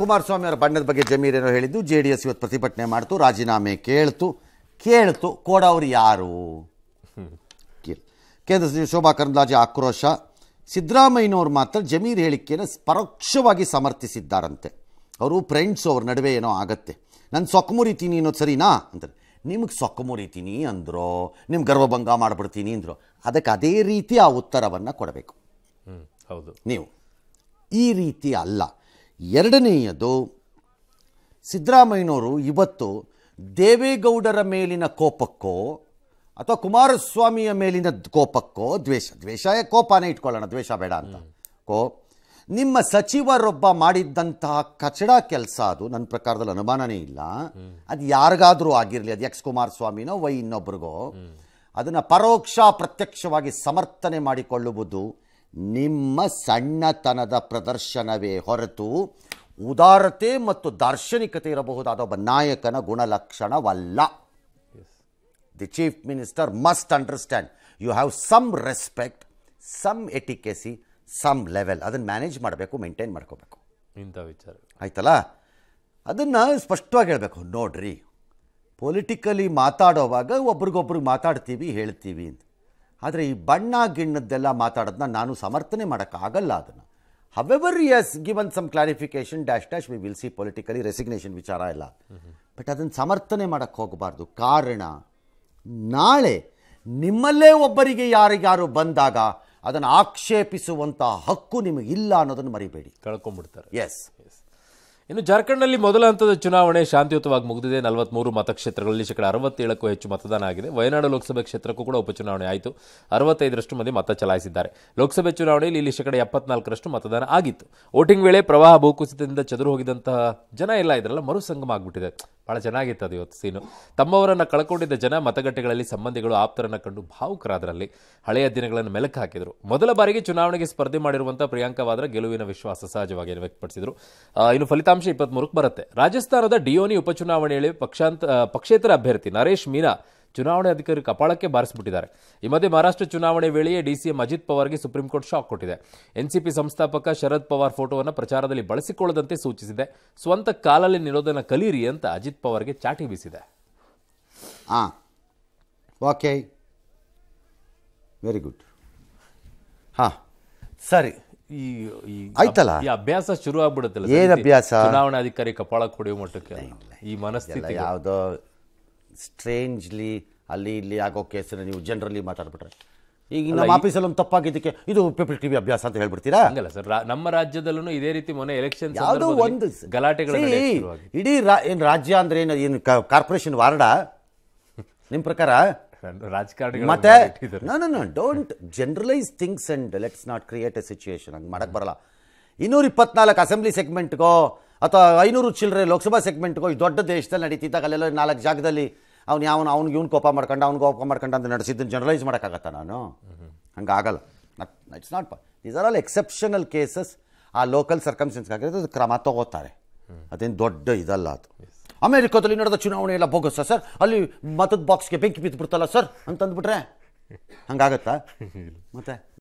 ಕುಮಾರಸ್ವಾಮಿ ಅವರ ಬಣ್ಣದ ಬಗ್ಗೆ ಜಮೀರೇನೋ ಹೇಳಿದ್ದು ಜೆ ಡಿ ಎಸ್ ಇವತ್ತು ಪ್ರತಿಭಟನೆ ಮಾಡ್ತು ರಾಜೀನಾಮೆ ಕೇಳ್ತು ಕೇಳ್ತು ಅವರು ಯಾರು ಕೇಂದ್ರ ಶೋಭಾ ಕರಂದ್ಲಾಜೆ ಆಕ್ರೋಶ ಸಿದ್ದರಾಮಯ್ಯನವರು ಮಾತ್ರ ಜಮೀರ್ ಹೇಳಿಕೆಯನ್ನು ಪರೋಕ್ಷವಾಗಿ ಸಮರ್ಥಿಸಿದ್ದಾರಂತೆ ಅವರು ಫ್ರೆಂಡ್ಸು ಅವ್ರ ನಡುವೆ ಏನೋ ಆಗತ್ತೆ ನಾನು ಸೊಕ್ಕ ಮುರಿತೀನಿ ಅನ್ನೋದು ಸರಿನಾ ಅಂದರೆ ನಿಮಗೆ ಸೊಕ್ಕ ಮುರಿತೀನಿ ಅಂದರು ನಿಮ್ಮ ಗರ್ವಭಂಗ ಮಾಡಿಬಿಡ್ತೀನಿ ಅಂದರು ಅದಕ್ಕೆ ಅದೇ ರೀತಿ ಆ ಉತ್ತರವನ್ನು ಕೊಡಬೇಕು ಹೌದು ನೀವು ಈ ರೀತಿ ಅಲ್ಲ ಎರಡನೆಯದು ಸಿದ್ದರಾಮಯ್ಯನವರು ಇವತ್ತು ದೇವೇಗೌಡರ ಮೇಲಿನ ಕೋಪಕ್ಕೋ ಅಥವಾ ಕುಮಾರಸ್ವಾಮಿಯ ಮೇಲಿನ ಕೋಪಕ್ಕೋ ದ್ವೇಷ ದ್ವೇಷ ಕೋಪನೇ ಇಟ್ಕೊಳ್ಳೋಣ ದ್ವೇಷ ಬೇಡ ಅಂತ ಕೋ ನಿಮ್ಮ ಸಚಿವರೊಬ್ಬ ಮಾಡಿದ್ದಂತಹ ಕಚಡ ಕೆಲಸ ಅದು ನನ್ನ ಪ್ರಕಾರದಲ್ಲಿ ಅನುಮಾನನೇ ಇಲ್ಲ ಅದು ಯಾರಿಗಾದರೂ ಆಗಿರಲಿ ಅದು ಎಕ್ಸ್ ಕುಮಾರಸ್ವಾಮಿನೋ ವೈ ಇನ್ನೊಬ್ರಿಗೋ ಅದನ್ನು ಪರೋಕ್ಷ ಪ್ರತ್ಯಕ್ಷವಾಗಿ ಸಮರ್ಥನೆ ಮಾಡಿಕೊಳ್ಳುವುದು ನಿಮ್ಮ ಸಣ್ಣತನದ ಪ್ರದರ್ಶನವೇ ಹೊರತು ಉದಾರತೆ ಮತ್ತು ದಾರ್ಶನಿಕತೆ ಇರಬಹುದಾದ ಒಬ್ಬ ನಾಯಕನ ಗುಣಲಕ್ಷಣವಲ್ಲ the chief minister must understand you have some respect some ethics some level ಅದನ್ನು ಮ್ಯಾನೇಜ್ ಮಾಡಬೇಕು ಮೇಂಟೈನ್ ಮಾಡ್ಕೋಬೇಕು ಇಂಥ ವಿಚಾರ ಆಯ್ತಲ್ಲ ಅದನ್ನು ಸ್ಪಷ್ಟವಾಗಿ ಹೇಳಬೇಕು ನೋಡ್ರಿ ಪೊಲಿಟಿಕಲಿ ಮಾತಾಡೋವಾಗ ಒಬ್ರಿಗೊಬ್ರಿಗೆ ಮಾತಾಡ್ತೀವಿ ಹೇಳ್ತೀವಿ ಅಂತ ಆದರೆ ಈ ಬಣ್ಣ ಗಿಣ್ಣದ್ದೆಲ್ಲ ಮಾತಾಡೋದನ್ನ ನಾನು ಸಮರ್ಥನೆ ಮಾಡೋಕ್ಕಾಗಲ್ಲ ಅದನ್ನು however as given some clarification dash dash we will see politically resignation ವಿಚಾರ ಇಲ್ಲ ಬಟ್ ಅದನ್ನು ಸಮರ್ಥನೆ ಮಾಡೋಕ್ಕೆ ಹೋಗಬಾರ್ದು ಕಾರಣ ನಾಳೆ ನಿಮ್ಮಲ್ಲೇ ಒಬ್ಬರಿಗೆ ಯಾರಿಗಾರು ಬಂದಾಗ ಅದನ್ನು ಆಕ್ಷೇಪಿಸುವಂಥ ಹಕ್ಕು ನಿಮಗಿಲ್ಲ ಅನ್ನೋದನ್ನು ಮರಿಬೇಡಿ ಕಳ್ಕೊಂಡ್ಬಿಡ್ತಾರೆ ಎಸ್ ಇನ್ನು ಜಾರ್ಖಂಡ್ನಲ್ಲಿ ಮೊದಲ ಹಂತದ ಚುನಾವಣೆ ಶಾಂತಿಯುತವಾಗಿ ಮುಗಿದಿದೆ ನಲವತ್ಮೂರು ಮತಕ್ಷೇತ್ರಗಳಲ್ಲಿ ಶೇಕಡ ಅರವತ್ತೇಳಕ್ಕೂ ಹೆಚ್ಚು ಮತದಾನ ಆಗಿದೆ ವಯನಾಡು ಲೋಕಸಭೆ ಕ್ಷೇತ್ರಕ್ಕೂ ಕೂಡ ಉಪಚುನಾವಣೆ ಆಯಿತು ಅರವತ್ತೈದರಷ್ಟು ಮಂದಿ ಮತ ಚಲಾಯಿಸಿದ್ದಾರೆ ಲೋಕಸಭೆ ಚುನಾವಣೆಯಲ್ಲಿ ಇಲ್ಲಿ ಶೇಕಡ ಎಪ್ಪತ್ನಾಲ್ಕರಷ್ಟು ಮತದಾನ ಆಗಿತ್ತು ವೋಟಿಂಗ್ ವೇಳೆ ಪ್ರವಾಹ ಭೂಕುಸಿತದಿಂದ ಚದುರು ಹೋಗಿದಂತಹ ಜನ ಎಲ್ಲ ಇದರಲ್ಲ ಮರುಸಂಗಮ ಆಗಿಬಿಟ್ಟಿದೆ ಭಾಳ ಚೆನ್ನಾಗಿತ್ತು ಅದು ಇವತ್ತು ಸೀನು ತಮ್ಮವರನ್ನು ಕಳ್ಕೊಂಡಿದ್ದ ಜನ ಮತಗಟ್ಟೆಗಳಲ್ಲಿ ಸಂಬಂಧಿಗಳು ಆಪ್ತರನ್ನು ಕಂಡು ಭಾವುಕರಾದರಲ್ಲಿ ಹಳೆಯ ದಿನಗಳನ್ನು ಮೆಲುಕು ಹಾಕಿದರು ಮೊದಲ ಬಾರಿಗೆ ಚುನಾವಣೆಗೆ ಸ್ಪರ್ಧೆ ಮಾಡಿರುವಂಥ ಪ್ರಿಯಾಂಕಾ ವಾದ್ರಾ ಗೆಲುವಿನ ವಿಶ್ವಾಸ ಸಹಜವಾಗಿ ವ್ಯಕ್ತಪಡಿಸಿದರು ಇನ್ನು ಫಲಿತಾಂಶ ಇಪ್ಪತ್ತ್ಮೂರಕ್ಕೆ ಬರುತ್ತೆ ರಾಜಸ್ಥಾನದ ಡಿಯೋನಿ ಉಪಚುನಾವಣೆಯಲ್ಲಿ ಪಕ್ಷಾಂತ ಪಕ್ಷೇತರ ಅಭ್ಯರ್ಥಿ ನರೇಶ್ ಮೀನಾ ಚುನಾವಣೆ ಅಧಿಕಾರಿ ಕಪಾಳಕ್ಕೆ ಬಾರಿಸಿಬಿಟ್ಟಿದ್ದಾರೆ ಈ ಮಧ್ಯೆ ಮಹಾರಾಷ್ಟ್ರ ಚುನಾವಣೆ ವೇಳೆಯೇ ಡಿಸಿಎಂ ಅಜಿತ್ ಪವಾರ್ಗೆ ಸುಪ್ರೀಂ ಕೋರ್ಟ್ ಶಾಕ್ ಕೊಟ್ಟಿದೆ ಎನ್ಸಿಪಿ ಸಂಸ್ಥಾಪಕ ಶರದ್ ಪವಾರ್ ಫೋಟೋವನ್ನು ಪ್ರಚಾರದಲ್ಲಿ ಬಳಸಿಕೊಳ್ಳದಂತೆ ಸೂಚಿಸಿದೆ ಸ್ವಂತ ಕಾಲಲ್ಲಿ ನಿರೋಧನ ಕಲೀರಿ ಅಂತ ಅಜಿತ್ ಪವಾರ್ಗೆ ಚಾಟಿ ಬೀಸಿದೆ ಓಕೆ ವೆರಿ ಗುಡ್ ಹಾ ಸರಿ ಈ ಆಯ್ತಲ್ಲ ಈ ಅಭ್ಯಾಸ ಶುರು ಆಗ್ಬಿಡುತ್ತಲ್ಲ ಏನು ಅಭ್ಯಾಸ ಚುನಾವಣಾಧಿಕಾರಿ ಕಪಾಳ ಕೊಡಿಯೋ ಮಟ್ಟಕ್ಕೆ ಈ ಮನಸ್ಥಿತಿ ಯಾವುದೋ ಸ್ಟ್ರೇಂಜ್ಲಿ ಅಲ್ಲಿ ಇಲ್ಲಿ ಆಗೋ ಕೇಸನ್ನು ನೀವು ಜನರಲ್ಲಿ ಮಾತಾಡ್ಬಿಟ್ರೆ ಈಗ ನಮ್ಮ ಆಫೀಸಲ್ಲಿ ಒಂದು ತಪ್ಪಾಗಿದ್ದಕ್ಕೆ ಇದು ಪೇಪರ್ ಟಿವಿ ಅಭ್ಯಾಸ ಅಂತ ಹೇಳ್ಬಿಡ್ತೀರಾ ಹಂಗಲ್ಲ ಸರ್ ನಮ್ಮ ರಾಜ್ಯದಲ್ಲೂ ಇದೇ ರೀತಿ ಮೊನ್ನೆ ಎಲೆಕ್ಷನ್ ಯಾವುದು ಒಂದು ಗಲಾಟೆಗಳು ಇಡೀ ರಾ ಏನು ರಾಜ್ಯ ಅಂದ್ರೆ ಏನು ಏನು ಕಾರ್ಪೊರೇಷನ್ ವಾರ್ಡ ನಿಮ್ಮ ಪ್ರಕಾರ ರಾಜಕಾರಣಿ ಮತ್ತೆ don't generalise things and let's not create a situation ಹಂಗೆ ಮಾಡಕ್ಕೆ ಬರಲ್ಲ ಇನ್ನೂರ ಇಪ್ಪತ್ನಾಲ್ಕು ಅಸೆಂಬ್ಲಿ ಸೆಗ್ಮೆಂಟ್ಗೋ ಅಥವಾ ಐನೂರು ಚಿಲ್ಲರೆ ಲೋಕಸಭಾ ಸೆಗ್ಮೆಂಟ್ಗೋ ಈ ದೊಡ್ಡ ದೇಶದಲ್ಲಿ ನಡೀತಿದ್ದಾಗ ಅಲ್ಲೆಲ್ಲ ನಾಲ್ಕು ಜಾಗದಲ್ಲಿ ಅವ್ನು ಯಾವ ಅವ್ನಿಗೆ ಇವ್ನು ಕೋಪ ಮಾಡ್ಕೊಂಡು ಅವ್ನಿಗೆ ಕೋಪ ಮಾಡ್ಕೊಂಡು ಅಂತ ನಡೆಸಿದ್ದನ್ನು ಜನರಲೈಸ್ ಮಾಡೋಕ್ಕಾಗತ್ತ ನಾನು ಹಂಗಾಗಲ್ಲ ಆಗಲ್ಲ it's not these are all exceptional cases ಆ ಲೋಕಲ್ ಸರ್ಕಮ್ಸ್ಟೆನ್ಸ್ಗಾಗಿರೋದು ಅದು ಕ್ರಮ ತಗೋತಾರೆ ಅದೇನು ದೊಡ್ಡ ಇದಲ್ಲ ಅದು ಅಮೇರಿಕಾದಲ್ಲಿ ನಡೆದ ಚುನಾವಣೆ ಎಲ್ಲ ಬೋಗಸ್ಸ ಸರ್ ಅಲ್ಲಿ ಮತದ ಬಾಕ್ಸ್ಗೆ ಬೆಂಕಿ ಬಿಡ್ತಲ್ಲ ಸರ್ ಅಂತಂದ್ಬಿಟ್ರೆ ಹಂಗಾಗತ್ತಾ ಮತ್ತೆ